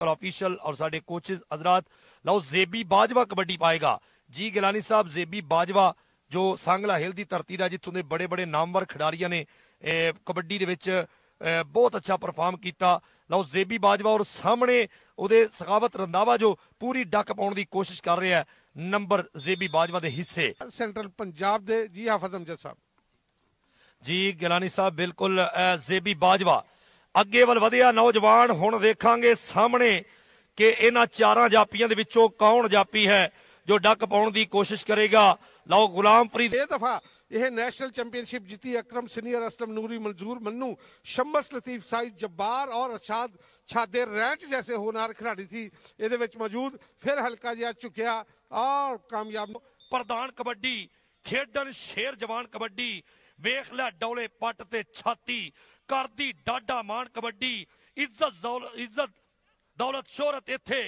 professional ਔਰ ਸਾਡੇ coaches coaches ਲਓ ਜ਼ੇਬੀ ਬਾਜਵਾ ਕਬੱਡੀ ਪਾਏਗਾ ਜੀ ਗਿਲਾਨੀ ਸਾਹਿਬ ਜ਼ੇਬੀ ਬਾਜਵਾ ਜੋ ਸੰਗਲਾ ਹਿਲ ਦੀ ਧਰਤੀ ਦਾ ਜਿੱਥੋਂ ਦੇ ਬੜੇ ਬੜੇ ਨਾਮਵਰ ਖਿਡਾਰੀਆਂ ਨੇ ਕਬੱਡੀ ਦੇ ਵਿੱਚ ਬਹੁਤ ਅੱਛਾ ਪਰਫਾਰਮ ਕੀਤਾ ਲਓ ਜ਼ੇਬੀ ਬਾਜਵਾ ਔਰ ਸਾਹਮਣੇ ਉਹਦੇ ਸਖਾਵਤ ਰੰਦਾਵਾ ਜੋ ਪੂਰੀ ਡੱਕ ਪਾਉਣ ਦੀ ਕੋਸ਼ਿਸ਼ ਕਰ ਰਿਹਾ ਹੈ ਨੰਬਰ ਜ਼ੇਬੀ ਬਾਜਵਾ ਦੇ ਹਿੱਸੇ ਸੈਂਟਰਲ ਪੰਜਾਬ ਦੇ ਜੀ ਹਫਜ਼ਮ ਅਮਜਦ ਸਾਹਿਬ ਜੀ ਗਿਲਾਨੀ ਸਾਹਿਬ ਬਿਲਕੁਲ ਜ਼ੇਬੀ ਬਾਜਵਾ ਅੱਗੇ ਵੱਲ ਵਧਿਆ ਨੌਜਵਾਨ ਹੁਣ ਦੇਖਾਂਗੇ ਸਾਹਮਣੇ ਕਿ ਇਹਨਾਂ ਚਾਰਾਂ ਜਾਪੀਆਂ ਦੇ ਵਿੱਚੋਂ ਕੌਣ ਜਾਪੀ ਹੈ ਜੋ ਡੱਕ ਪਾਉਣ ਦੀ ਕੋਸ਼ਿਸ਼ ਕਰੇਗਾ ਲਓ ਫਰੀਦ ਇਹ ਦਫਾ ਇਹ ਨੈਸ਼ਨਲ ਚੈਂਪੀਅਨਸ਼ਿਪ ਜਿੱਤੀ ਅਕਰਮ ਸੀਨੀਅਰ ਅਸਲਮ ਨੂਰੀ ਮਨਜ਼ੂਰ ਮੰਨੂ ਸ਼ਮਸ ਲਤੀਫ ਸਾਈਦ ਜੱਬਾਰ ਔਰ ਅਸ਼ਾਦ ਛਾਦੇ ਰੈਂਚ ਜੈਸੇ होनहार ਖਿਡਾਰੀ ਸੀ ਇਹਦੇ ਵਿੱਚ ਮੌਜੂਦ ਫਿਰ ਹਲਕਾ ਜਿਹਾ ਝੁਕਿਆ ਔਰ ਕਾਮਯਾਬ ਪ੍ਰਧਾਨ ਕਬੱਡੀ ਖੇਡਣ ਸ਼ੇਰ ਜਵਾਨ ਕਬੱਡੀ ਵੇਖ ਲੈ ਡੌਲੇ ਪੱਟ ਤੇ ਛਾਤੀ ਕਰਦੀ ਡਾਡਾ ਮਾਨ ਕਬੱਡੀ ਇੱਜ਼ਤ ਇੱਜ਼ਤ ਦੌਲਤ ਸ਼ੋਹਰਤ ਇੱਥੇ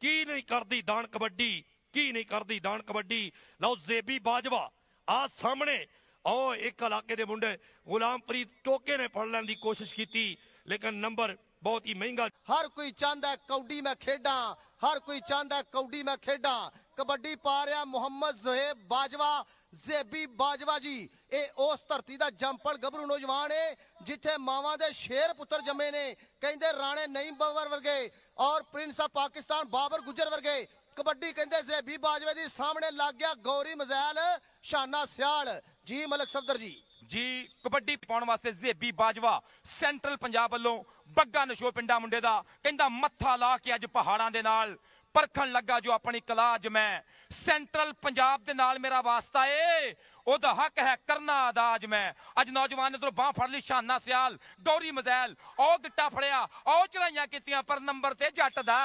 ਕੀ ਨਹੀਂ ਕਰਦੀ ਦਾਨ ਕਬੱਡੀ ਕੀ ਨਹੀਂ ਕਰਦੀ ਦਾਨ ਕਬੱਡੀ ਲਓ ਜ਼ੇਬੀ ਬਾਜਵਾ ਆ ਸਾਹਮਣੇ ਓ ਇੱਕ ਇਲਾਕੇ ਦੇ ਮੁੰਡੇ ਗੁਲਾਮਪ੍ਰੀਤ ਟੋਕੇ ਨੇ ਫੜ ਲੈਣ ਦੀ ਕੋਸ਼ਿਸ਼ ਕੀਤੀ ਲੇਕਿਨ ਨੰਬਰ ਬਹੁਤ ਹੀ ਮਹਿੰਗਾ ਹਰ ਕੋਈ ਚਾਹੁੰਦਾ ਕੌਡੀ ਮੈਂ ਖੇਡਾਂ ਹਰ ਕੋਈ ਚਾਹੁੰਦਾ ਕੌਡੀ ਮੈਂ ਖੇਡਾਂ ਕਬੱਡੀ ਪਾ ਰਿਹਾ ਮੁਹੰਮਦ ਜ਼ੁਹੈਬ ਬਾਜਵਾ ਜ਼ੇਬੀ ਬਾਜਵਾ ਜੀ ਇਹ ਉਸ ਧਰਤੀ ਦਾ ਜੰਪਲ ਗੱਭਰੂ ਨੌਜਵਾਨ ਏ ਜਿੱਥੇ ਮਾਵਾਂ ਦੇ ਸ਼ੇਰ ਪੁੱਤਰ ਜੰਮੇ ਨੇ ਕਹਿੰਦੇ ਰਾਣੇ ਨਈਮ ਬੱਬਰ ਵਰਗੇ ਔਰ ਪ੍ਰਿੰਸ ਆ ਪਾਕਿਸਤਾਨ ਬਾਬਰ ਗੁਜਰ ਵਰਗੇ ਕਬੱਡੀ ਕਹਿੰਦੇ ਜ਼ੇਬੀ ਬਾਜਵੇ ਦੀ ਸਾਹਮਣੇ ਲੱਗ ਗਿਆ ਗੌਰੀ ਮਜ਼ੈਲ ਸ਼ਾਨਾ ਸਿਆਲ ਜੀ ਮਲਕ ਸਫਦਰ ਜੀ ਜੀ ਕਬੱਡੀ ਪਾਉਣ ਵਾਸਤੇ ਜ਼ੇਬੀ ਬਾਜਵਾ ਸੈਂਟਰਲ ਪੰਜਾਬ ਵੱਲੋਂ ਬੱਗਾ ਨਸ਼ੋ ਪਿੰਡਾ ਮੁੰਡੇ ਦਾ ਕਹਿੰਦਾ ਮੱਥਾ ਲਾ ਕੇ ਅੱਜ ਪਹਾੜਾਂ ਦੇ ਨਾਲ ਪਰਖਣ ਲੱਗਾ ਜੋ ਆਪਣੀ ਕਲਾ ਮੈਂ ਸੈਂਟਰਲ ਪੰਜਾਬ ਦੇ ਨਾਲ ਮੇਰਾ ਵਾਸਤਾ ਏ ਉਹਦਾ ਹੱਕ ਹੈ ਕਰਨਾ ਆਦਾਜ ਮੈਂ ਅੱਜ ਨੌਜਵਾਨ ਨੇ ਤੋਂ ਬਾਹ ਫੜ ਲਈ ਸ਼ਾਨਾ ਸਿਆਲ ਗੌਰੀ ਮਜ਼ੈਲ ਉਹ ਗਿੱਟਾ ਫੜਿਆ ਉਹ ਚੜਾਈਆਂ ਕੀਤੀਆਂ ਪਰ ਨੰਬਰ ਤੇ ਜੱਟ ਦਾ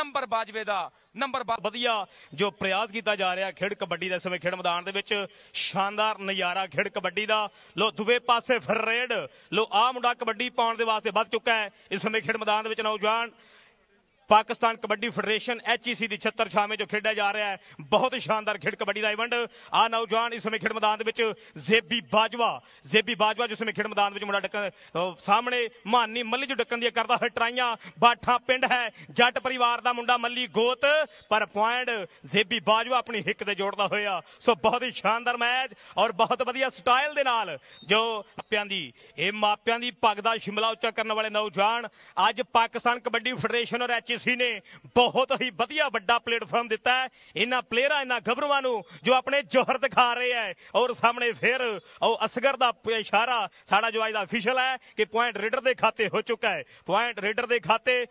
ਨੰਬਰ ਬਾਜਵੇ ਦਾ ਨੰਬਰ ਵਧੀਆ ਜੋ ਪ੍ਰਯਾਸ ਕੀਤਾ ਜਾ ਰਿਹਾ ਖੇਡ ਕਬੱਡੀ ਦੇ ਸਮੇਂ ਖੇਡ ਮੈਦਾਨ ਦੇ ਵਿੱਚ ਸ਼ਾਨਦਾਰ ਨਜ਼ਾਰਾ ਖੇਡ ਕਬੱਡੀ ਦਾ ਲੋ ਦੂਵੇ ਪਾਸੇ ਫਰੇਡ ਲੋ ਆ ਮੁੰਡਾ ਕਬੱਡੀ ਪਾਉਣ ਦੇ ਵਾਸਤੇ ਵੱਧ ਚੁੱਕਾ ਹੈ ਇਸ ਸਮੇਂ ਖੇਡ ਮੈਦਾਨ ਦੇ ਵਿੱਚ ਨੌਜਵਾਨ ਪਾਕਿਸਤਾਨ ਕਬੱਡੀ ਫੈਡਰੇਸ਼ਨ HEC ਦੀ 76 ਛਾਵੇਂ ਜੋ ਖੇਡਿਆ ਜਾ ਰਿਹਾ ਹੈ ਬਹੁਤ ਸ਼ਾਨਦਾਰ ਖੇਡ ਕਬੱਡੀ ਦਾ ਇਵੈਂਟ ਆ ਨੌਜਵਾਨ ਇਸ ਸਮੇਂ ਖੇਡ ਮੈਦਾਨ ਦੇ ਵਿੱਚ ਜ਼ੇਬੀ ਬਾਜਵਾ ਜ਼ੇਬੀ ਬਾਜਵਾ ਜਿਸ ਸਮੇਂ ਖੇਡ ਮੈਦਾਨ ਵਿੱਚ ਮੁੰਡਾ ਡੱਕਣ ਸਾਹਮਣੇ ਮਾਨੀ ਮੱਲੀ ਜੋ ਡੱਕਣ ਦੀ ਕਰਦਾ ਟਰਾਈਆਂ ਬਾਠਾ ਪਿੰਡ ਹੈ ਜੱਟ ਪਰਿਵਾਰ ਦਾ ਮੁੰਡਾ ਮੱਲੀ ਗੋਤ ਪਰ ਪੁਆਇੰਟ ਜ਼ੇਬੀ ਬਾਜਵਾ ਆਪਣੀ ਹਿੱਕ ਤੇ ਜੋੜਦਾ ਹੋਇਆ ਸੋ ਬਹੁਤ ਹੀ ਸ਼ਾਨਦਾਰ ਮੈਚ ਔਰ ਬਹੁਤ ਵਧੀਆ ਸਟਾਈਲ ਦੇ ਨਾਲ ਜੋ ਮਾਪਿਆਂ ਦੀ ਇਹ ਮਾਪਿਆਂ ਦੀ ਦਾ ਸ਼ਿਮਲਾ ਉੱਚਾ ਕਰਨ ਵਾਲੇ ਨੌਜਵਾਨ ਅੱਜ ਪਾਕਿਸਤਾਨ ਕਬੱਡੀ ਫੈਡਰੇਸ਼ਨ ਔਰ ਐਚ ਏਜੰਸੀ ਨੇ ਬਹੁਤ ਹੀ ਵਧੀਆ ਵੱਡਾ ਪਲੇਟਫਾਰਮ ਦਿੱਤਾ ਹੈ ਇਹਨਾਂ ਪਲੇਅਰਾਂ ਇਹਨਾਂ ਗਵਰਵਾਂ ਨੂੰ ਜੋ ਆਪਣੇ ਜੋਹਰ ਦਿਖਾ ਰਹੇ ਹੈ ਔਰ ਸਾਹਮਣੇ ਫਿਰ ਉਹ ਅਸਗਰ ਦਾ ਇਸ਼ਾਰਾ ਸਾਡਾ ਜੋ ਅੱਜ ਦਾ ਅਫੀਸ਼ੀਅਲ ਹੈ ਕਿ ਪੁਆਇੰਟ ਰੇਡਰ ਦੇ ਖਾਤੇ ਹੋ ਚੁੱਕਾ ਹੈ ਪੁਆਇੰਟ ਰੇਡਰ ਦੇ ਖਾਤੇ